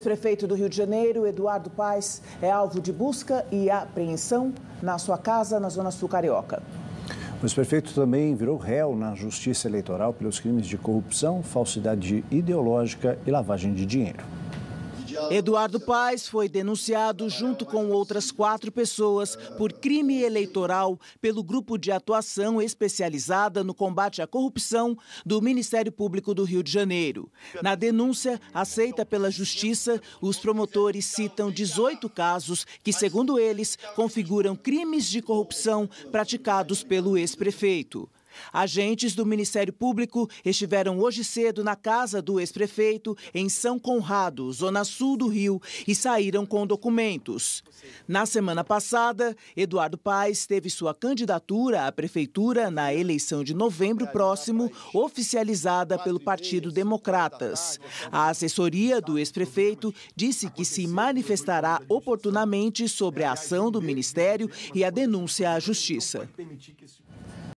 Prefeito do Rio de Janeiro, Eduardo Paes, é alvo de busca e apreensão na sua casa na Zona Sul Carioca. O ex-prefeito também virou réu na Justiça Eleitoral pelos crimes de corrupção, falsidade ideológica e lavagem de dinheiro. Eduardo Paes foi denunciado, junto com outras quatro pessoas, por crime eleitoral pelo Grupo de Atuação Especializada no Combate à Corrupção do Ministério Público do Rio de Janeiro. Na denúncia, aceita pela Justiça, os promotores citam 18 casos que, segundo eles, configuram crimes de corrupção praticados pelo ex-prefeito. Agentes do Ministério Público estiveram hoje cedo na casa do ex-prefeito em São Conrado, zona sul do Rio, e saíram com documentos. Na semana passada, Eduardo Paes teve sua candidatura à prefeitura na eleição de novembro próximo oficializada pelo Partido Democratas. A assessoria do ex-prefeito disse que se manifestará oportunamente sobre a ação do ministério e a denúncia à justiça.